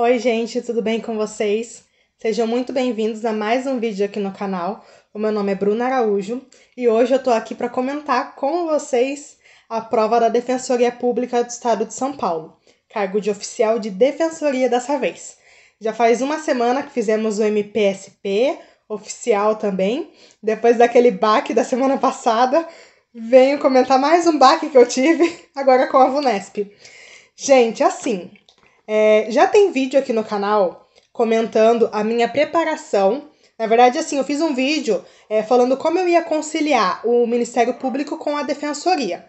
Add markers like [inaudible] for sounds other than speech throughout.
Oi, gente, tudo bem com vocês? Sejam muito bem-vindos a mais um vídeo aqui no canal. O meu nome é Bruna Araújo e hoje eu tô aqui para comentar com vocês a prova da Defensoria Pública do Estado de São Paulo, cargo de oficial de defensoria dessa vez. Já faz uma semana que fizemos o MPSP, oficial também. Depois daquele baque da semana passada, venho comentar mais um baque que eu tive, [laughs] agora com a VUNESP. Gente, assim, é, já tem vídeo aqui no canal comentando a minha preparação. Na verdade, assim, eu fiz um vídeo é, falando como eu ia conciliar o Ministério Público com a Defensoria.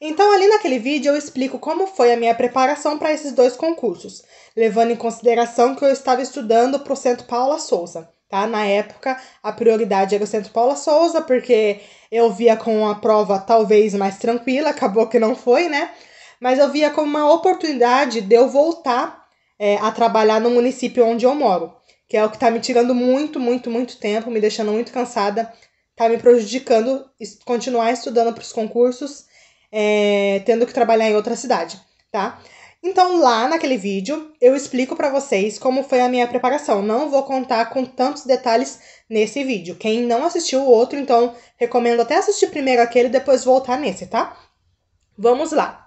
Então, ali naquele vídeo, eu explico como foi a minha preparação para esses dois concursos, levando em consideração que eu estava estudando para o Centro Paula Souza. Tá? Na época, a prioridade era o Centro Paula Souza, porque eu via com a prova talvez mais tranquila, acabou que não foi, né? mas eu via como uma oportunidade de eu voltar é, a trabalhar no município onde eu moro, que é o que está me tirando muito, muito, muito tempo, me deixando muito cansada, está me prejudicando continuar estudando para os concursos, é, tendo que trabalhar em outra cidade, tá? Então, lá naquele vídeo, eu explico para vocês como foi a minha preparação. Não vou contar com tantos detalhes nesse vídeo. Quem não assistiu o outro, então recomendo até assistir primeiro aquele e depois voltar nesse, tá? Vamos lá.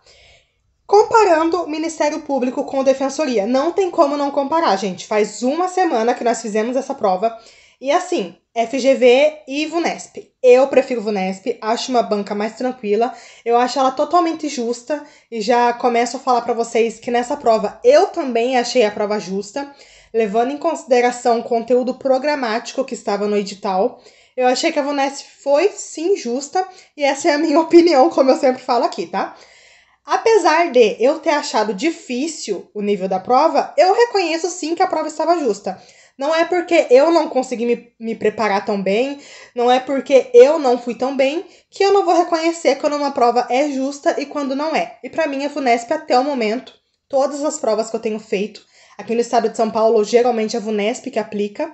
Comparando Ministério Público com Defensoria, não tem como não comparar, gente. Faz uma semana que nós fizemos essa prova. E assim, FGV e Vunesp. Eu prefiro Vunesp, acho uma banca mais tranquila, eu acho ela totalmente justa e já começo a falar para vocês que nessa prova eu também achei a prova justa, levando em consideração o conteúdo programático que estava no edital. Eu achei que a Vunesp foi sim justa e essa é a minha [laughs] opinião, como eu sempre falo aqui, tá? Apesar de eu ter achado difícil o nível da prova, eu reconheço sim que a prova estava justa. Não é porque eu não consegui me, me preparar tão bem, não é porque eu não fui tão bem, que eu não vou reconhecer quando uma prova é justa e quando não é. E para mim, a FUNESP, até o momento, todas as provas que eu tenho feito, aqui no estado de São Paulo, geralmente é a FUNESP que aplica,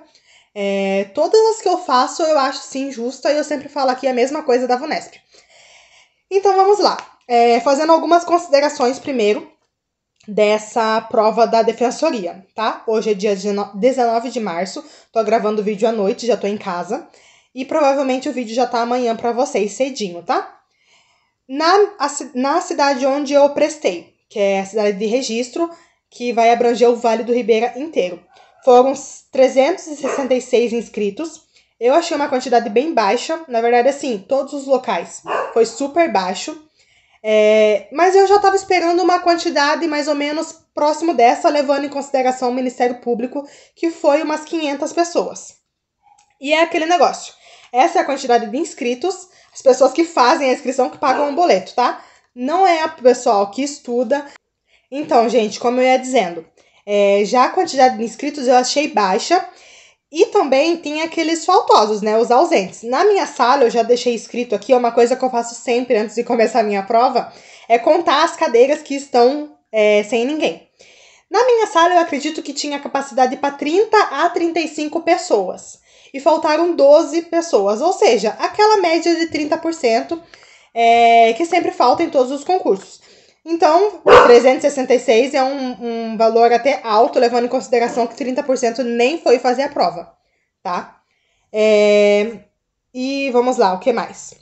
é, todas as que eu faço eu acho sim justa e eu sempre falo aqui a mesma coisa da FUNESP. Então vamos lá. É, fazendo algumas considerações primeiro dessa prova da defensoria, tá? Hoje é dia 19 de março, tô gravando o vídeo à noite, já tô em casa. E provavelmente o vídeo já tá amanhã para vocês cedinho, tá? Na, a, na cidade onde eu prestei, que é a cidade de registro, que vai abranger o Vale do Ribeira inteiro. Foram 366 inscritos. Eu achei uma quantidade bem baixa, na verdade, assim, todos os locais foi super baixo. É, mas eu já estava esperando uma quantidade mais ou menos próximo dessa, levando em consideração o Ministério Público, que foi umas 500 pessoas. E é aquele negócio. Essa é a quantidade de inscritos, as pessoas que fazem a inscrição, que pagam o um boleto, tá? Não é o pessoal que estuda. Então, gente, como eu ia dizendo, é, já a quantidade de inscritos eu achei baixa e também tem aqueles faltosos, né? Os ausentes. Na minha sala, eu já deixei escrito aqui, é uma coisa que eu faço sempre antes de começar a minha prova, é contar as cadeiras que estão é, sem ninguém. Na minha sala, eu acredito que tinha capacidade para 30 a 35 pessoas. E faltaram 12 pessoas, ou seja, aquela média de 30% é, que sempre falta em todos os concursos. Então, 366 é um, um valor até alto, levando em consideração que 30% nem foi fazer a prova, tá? É... E vamos lá, o que mais?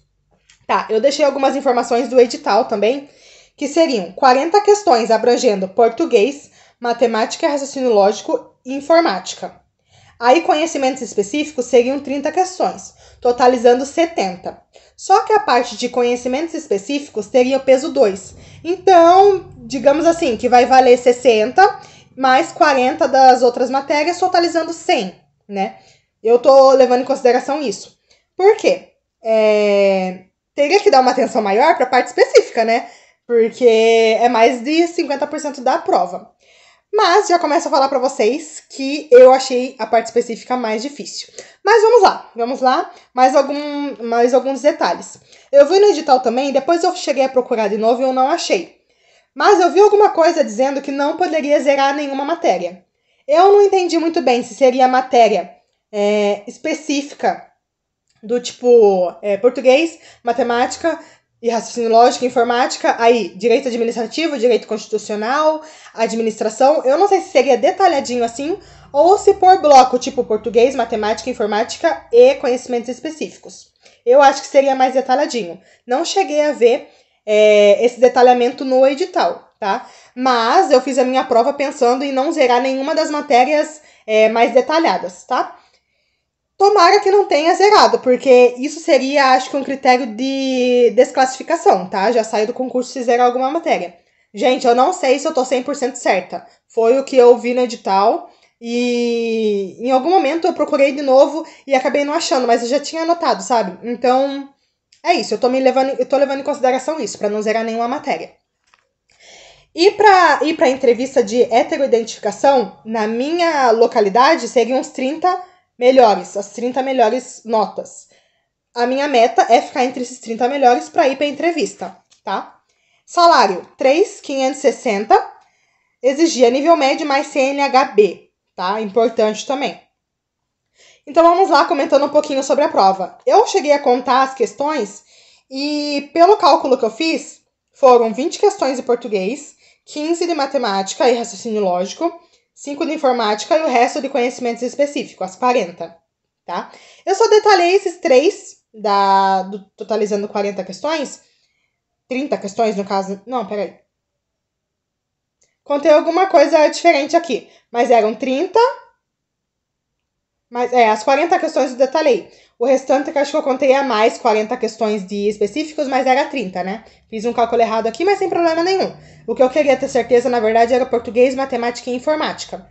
Tá, eu deixei algumas informações do edital também, que seriam 40 questões abrangendo português, matemática, raciocínio lógico e informática. Aí, conhecimentos específicos seriam 30 questões, totalizando 70. Só que a parte de conhecimentos específicos teria o peso 2. Então, digamos assim, que vai valer 60 mais 40 das outras matérias, totalizando 100, né? Eu tô levando em consideração isso. Por quê? É... Teria que dar uma atenção maior para a parte específica, né? Porque é mais de 50% da prova. Mas já começo a falar para vocês que eu achei a parte específica mais difícil. Mas vamos lá, vamos lá, mais, algum, mais alguns detalhes. Eu vi no edital também, depois eu cheguei a procurar de novo e eu não achei. Mas eu vi alguma coisa dizendo que não poderia zerar nenhuma matéria. Eu não entendi muito bem se seria matéria é, específica do tipo é, português, matemática, e raciocínio lógico, informática, aí direito administrativo, direito constitucional, administração. Eu não sei se seria detalhadinho assim ou se por bloco, tipo português, matemática, informática e conhecimentos específicos. Eu acho que seria mais detalhadinho. Não cheguei a ver é, esse detalhamento no edital, tá? Mas eu fiz a minha prova pensando em não zerar nenhuma das matérias é, mais detalhadas, tá? Tomara que não tenha zerado, porque isso seria, acho que, um critério de desclassificação, tá? Já saiu do concurso se zerar alguma matéria. Gente, eu não sei se eu tô 100% certa. Foi o que eu vi no edital. E em algum momento eu procurei de novo e acabei não achando, mas eu já tinha anotado, sabe? Então, é isso. Eu tô me levando, eu tô levando em consideração isso, para não zerar nenhuma matéria. E para ir para entrevista de heteroidentificação, na minha localidade, seriam uns 30 melhores, as 30 melhores notas. A minha meta é ficar entre esses 30 melhores para ir para entrevista, tá? Salário: 3,560. Exigia nível médio mais CNHB, tá? Importante também. Então vamos lá comentando um pouquinho sobre a prova. Eu cheguei a contar as questões e pelo cálculo que eu fiz, foram 20 questões de português, 15 de matemática e raciocínio lógico, 5 de informática e o resto de conhecimentos específicos, as 40, tá? Eu só detalhei esses três, da, do, totalizando 40 questões, 30 questões no caso, não, peraí. Contei alguma coisa diferente aqui, mas eram 30 mas é, as 40 questões eu detalhei. O restante que eu acho que eu contei é a mais 40 questões de específicos, mas era 30, né? Fiz um cálculo errado aqui, mas sem problema nenhum. O que eu queria ter certeza, na verdade, era português, matemática e informática.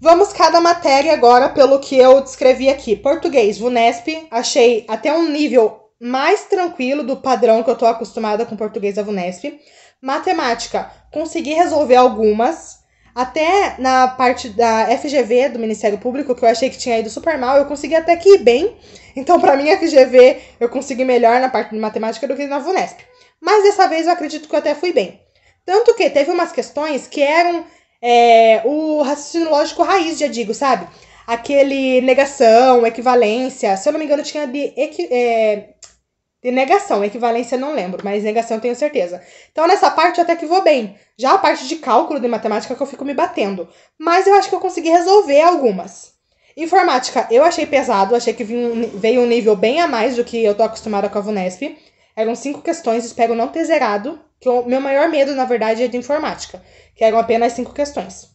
Vamos cada matéria agora pelo que eu descrevi aqui. Português, VUNESP, achei até um nível mais tranquilo do padrão que eu tô acostumada com português da VUNESP. Matemática, consegui resolver algumas. Até na parte da FGV do Ministério Público, que eu achei que tinha ido super mal, eu consegui até que ir bem. Então, para mim, FGV eu consegui melhor na parte de matemática do que na VUNESP. Mas dessa vez eu acredito que eu até fui bem. Tanto que teve umas questões que eram é, o raciocínio lógico raiz, já digo, sabe? Aquele negação, equivalência. Se eu não me engano, tinha de equi é, e negação. Equivalência não lembro, mas negação tenho certeza. Então nessa parte eu até que vou bem. Já a parte de cálculo de matemática que eu fico me batendo. Mas eu acho que eu consegui resolver algumas. Informática eu achei pesado, achei que veio um nível bem a mais do que eu tô acostumada com a VUNESP. Eram cinco questões, espero não ter zerado. Que o meu maior medo, na verdade, é de informática, que eram apenas cinco questões.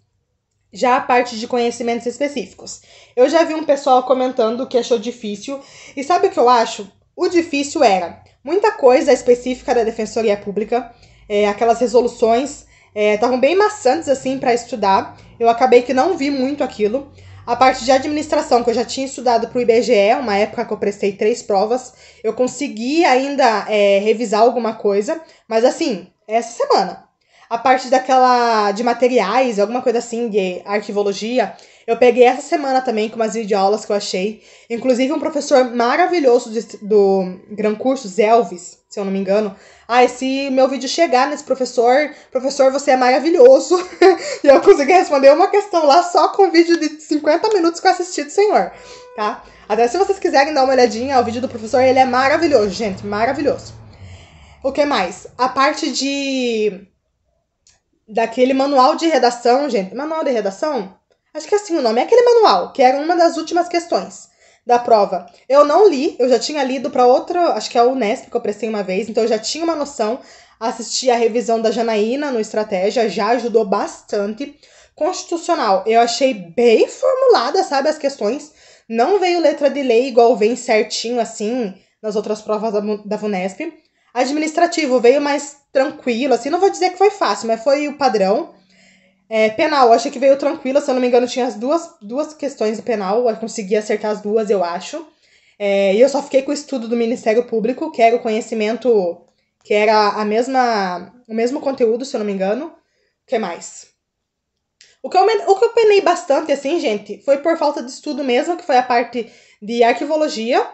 Já a parte de conhecimentos específicos. Eu já vi um pessoal comentando que achou difícil. E sabe o que eu acho? O difícil era muita coisa específica da Defensoria Pública, é, aquelas resoluções é, estavam é, bem maçantes assim para estudar. Eu acabei que não vi muito aquilo. A parte de administração, que eu já tinha estudado para o IBGE, uma época que eu prestei três provas, eu consegui ainda é, revisar alguma coisa, mas assim, essa semana. A parte daquela de materiais, alguma coisa assim, de arquivologia, eu peguei essa semana também com umas videoaulas que eu achei. Inclusive, um professor maravilhoso do, do Gran Cursos, Elvis, se eu não me engano. Ah, se meu vídeo chegar nesse professor, professor, você é maravilhoso. [laughs] e eu consegui responder uma questão lá só com um vídeo de 50 minutos que eu assisti do senhor, tá? Até se vocês quiserem dar uma olhadinha ao vídeo do professor, ele é maravilhoso, gente, maravilhoso. O que mais? A parte de daquele manual de redação, gente. Manual de redação? Acho que assim o nome, é aquele manual, que era uma das últimas questões da prova. Eu não li, eu já tinha lido para outra, acho que é o Unesp que eu prestei uma vez, então eu já tinha uma noção. Assisti a revisão da Janaína no Estratégia, já ajudou bastante. Constitucional, eu achei bem formulada, sabe, as questões. Não veio letra de lei igual vem certinho assim nas outras provas da, da VUNESP. Administrativo veio mais tranquilo, assim, não vou dizer que foi fácil, mas foi o padrão. É, penal, achei que veio tranquila, se eu não me engano, tinha as duas, duas questões do penal, eu consegui acertar as duas, eu acho. É, e eu só fiquei com o estudo do Ministério Público, que era o conhecimento, que era a mesma, o mesmo conteúdo, se eu não me engano. O que mais? O que, eu, o que eu penei bastante, assim, gente, foi por falta de estudo mesmo, que foi a parte de arquivologia,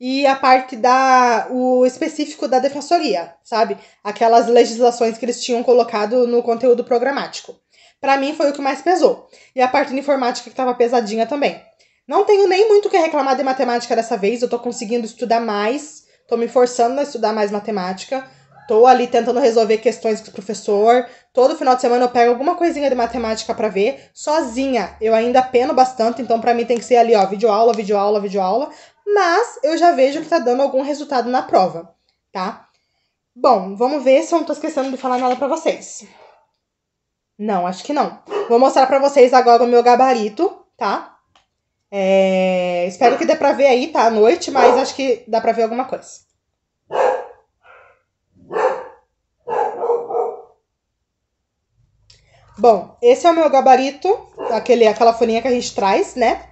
e a parte da o específico da defensoria, sabe? Aquelas legislações que eles tinham colocado no conteúdo programático para mim foi o que mais pesou. E a parte de informática que estava pesadinha também. Não tenho nem muito o que reclamar de matemática dessa vez, eu tô conseguindo estudar mais, tô me forçando a estudar mais matemática, tô ali tentando resolver questões com o professor. Todo final de semana eu pego alguma coisinha de matemática para ver, sozinha. Eu ainda peno bastante, então para mim tem que ser ali, ó, vídeo aula, vídeo aula, vídeo aula, mas eu já vejo que tá dando algum resultado na prova, tá? Bom, vamos ver se eu não tô esquecendo de falar nada para vocês. Não, acho que não. Vou mostrar para vocês agora o meu gabarito, tá? É... Espero que dê pra ver aí, tá? À noite, mas acho que dá pra ver alguma coisa. Bom, esse é o meu gabarito, aquele, aquela folhinha que a gente traz, né?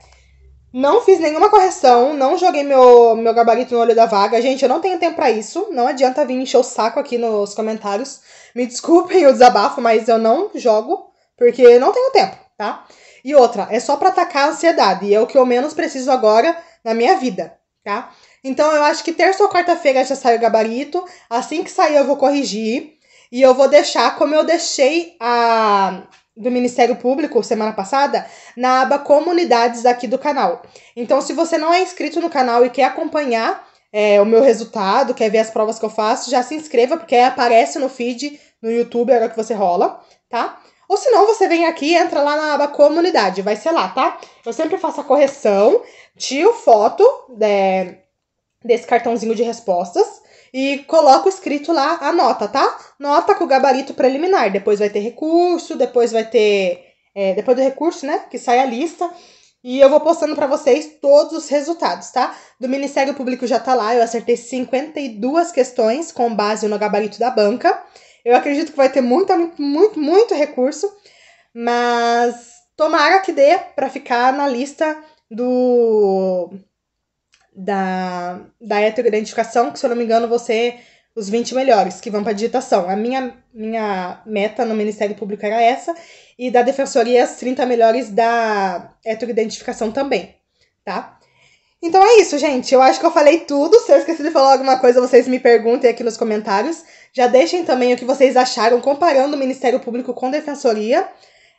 Não fiz nenhuma correção, não joguei meu, meu gabarito no olho da vaga. Gente, eu não tenho tempo para isso. Não adianta vir encher o saco aqui nos comentários. Me desculpem o desabafo, mas eu não jogo porque não tenho tempo, tá? E outra, é só para atacar a ansiedade, e é o que eu menos preciso agora na minha vida, tá? Então eu acho que terça ou quarta-feira já sai o gabarito. Assim que sair eu vou corrigir e eu vou deixar como eu deixei a do Ministério Público semana passada na aba Comunidades aqui do canal. Então, se você não é inscrito no canal e quer acompanhar é, o meu resultado, quer ver as provas que eu faço, já se inscreva, porque aparece no feed no YouTube a hora que você rola, tá? Ou se não, você vem aqui e entra lá na aba Comunidade, vai ser lá, tá? Eu sempre faço a correção, tiro foto é, desse cartãozinho de respostas e coloco escrito lá a nota, tá? nota com o gabarito preliminar. Depois vai ter recurso, depois vai ter. É, depois do recurso, né? Que sai a lista. E eu vou postando para vocês todos os resultados, tá? Do Ministério Público já tá lá, eu acertei 52 questões com base no gabarito da banca. Eu acredito que vai ter muito, muito, muito recurso, mas tomara que dê para ficar na lista do da, da heteroidentificação, que se eu não me engano você os 20 melhores que vão para digitação. A minha, minha meta no Ministério Público era essa, e da Defensoria as 30 melhores da heteroidentificação também, tá? Então é isso, gente. Eu acho que eu falei tudo. Se eu esqueci de falar alguma coisa, vocês me perguntem aqui nos comentários. Já deixem também o que vocês acharam comparando o Ministério Público com a Defensoria.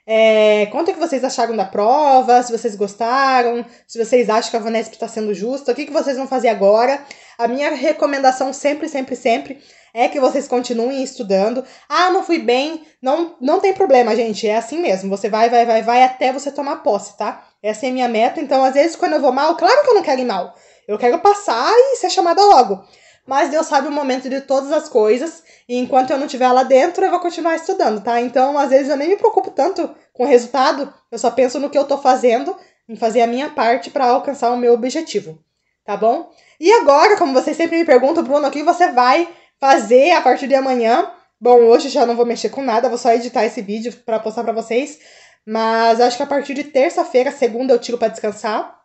É, conta o que vocês acharam da prova, se vocês gostaram, se vocês acham que a Vanessa está sendo justa, o que, que vocês vão fazer agora. A minha recomendação sempre, sempre, sempre é que vocês continuem estudando. Ah, não fui bem, não, não tem problema, gente. É assim mesmo. Você vai, vai, vai, vai até você tomar posse, tá? Essa é a minha meta. Então, às vezes, quando eu vou mal, claro que eu não quero ir mal. Eu quero passar e ser chamada logo. Mas Deus sabe o momento de todas as coisas. E enquanto eu não estiver lá dentro, eu vou continuar estudando, tá? Então, às vezes, eu nem me preocupo tanto com o resultado. Eu só penso no que eu tô fazendo, em fazer a minha parte para alcançar o meu objetivo, tá bom? E agora, como vocês sempre me perguntam, Bruno, o que você vai fazer a partir de amanhã? Bom, hoje já não vou mexer com nada, vou só editar esse vídeo para postar para vocês. Mas acho que a partir de terça-feira, segunda, eu tiro para descansar.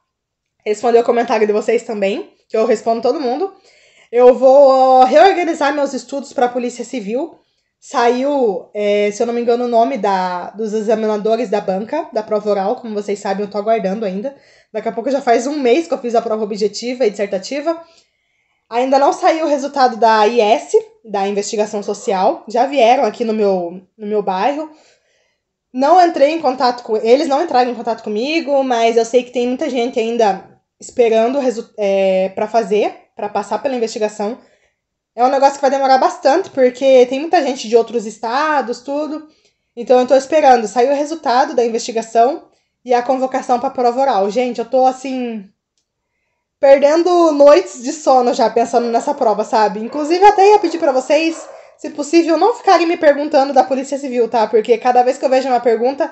Responder o comentário de vocês também, que eu respondo todo mundo. Eu vou ah, reorganizar meus estudos para a Polícia Civil. Saiu, é, se eu não me engano, o nome da, dos examinadores da banca, da prova oral, como vocês sabem, eu tô aguardando ainda. Daqui a pouco já faz um mês que eu fiz a prova objetiva e dissertativa. Ainda não saiu o resultado da IS, da investigação social. Já vieram aqui no meu, no meu bairro. Não entrei em contato com eles, não entraram em contato comigo, mas eu sei que tem muita gente ainda esperando é, para fazer, para passar pela investigação. É um negócio que vai demorar bastante, porque tem muita gente de outros estados, tudo. Então eu tô esperando. Saiu o resultado da investigação e a convocação para prova oral. Gente, eu tô assim. Perdendo noites de sono já pensando nessa prova, sabe? Inclusive, eu até ia pedir para vocês, se possível, não ficarem me perguntando da Polícia Civil, tá? Porque cada vez que eu vejo uma pergunta,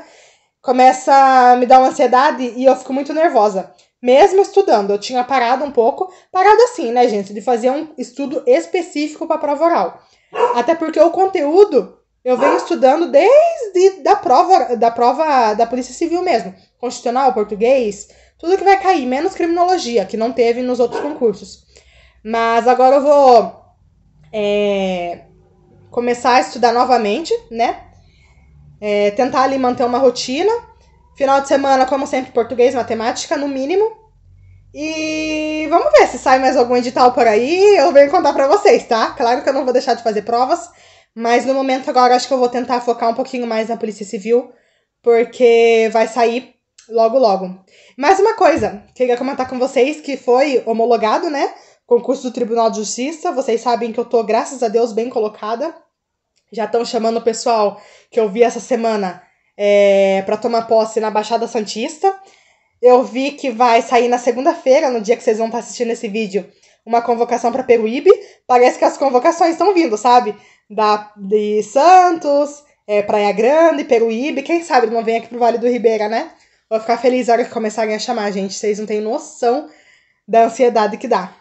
começa a me dar uma ansiedade e eu fico muito nervosa. Mesmo estudando, eu tinha parado um pouco, parado assim, né, gente, de fazer um estudo específico para a prova oral. Até porque o conteúdo eu venho estudando desde da prova da prova da Polícia Civil mesmo, constitucional, português, tudo que vai cair, menos criminologia, que não teve nos outros concursos. Mas agora eu vou é, começar a estudar novamente, né? É, tentar ali manter uma rotina Final de semana, como sempre, português, matemática, no mínimo. E vamos ver se sai mais algum edital por aí. Eu venho contar para vocês, tá? Claro que eu não vou deixar de fazer provas, mas no momento agora acho que eu vou tentar focar um pouquinho mais na Polícia Civil, porque vai sair logo logo. Mais uma coisa, queria comentar com vocês que foi homologado, né? Concurso do Tribunal de Justiça. Vocês sabem que eu tô, graças a Deus, bem colocada. Já estão chamando o pessoal que eu vi essa semana é, para tomar posse na Baixada Santista. Eu vi que vai sair na segunda-feira, no dia que vocês vão estar tá assistindo esse vídeo, uma convocação para Peruíbe. Parece que as convocações estão vindo, sabe? Da, de Santos, é, Praia Grande, Peruíbe. Quem sabe não vem aqui pro Vale do Ribeira, né? Vou ficar feliz na hora que começarem a chamar, gente. Vocês não têm noção da ansiedade que dá.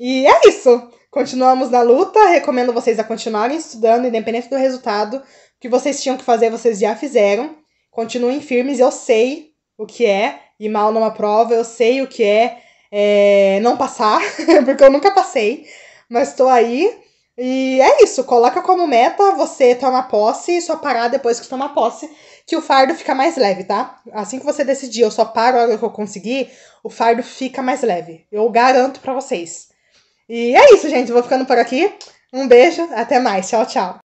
E é isso! Continuamos na luta, recomendo vocês a continuarem estudando, independente do resultado, que vocês tinham que fazer, vocês já fizeram. Continuem firmes, eu sei o que é ir mal numa prova, eu sei o que é, é não passar, [laughs] porque eu nunca passei, mas estou aí. E é isso, coloca como meta você tomar posse e só parar depois que tomar posse, que o fardo fica mais leve, tá? Assim que você decidir, eu só paro a hora que eu conseguir, o fardo fica mais leve. Eu garanto para vocês. E é isso, gente. Vou ficando por aqui. Um beijo, até mais. Tchau, tchau.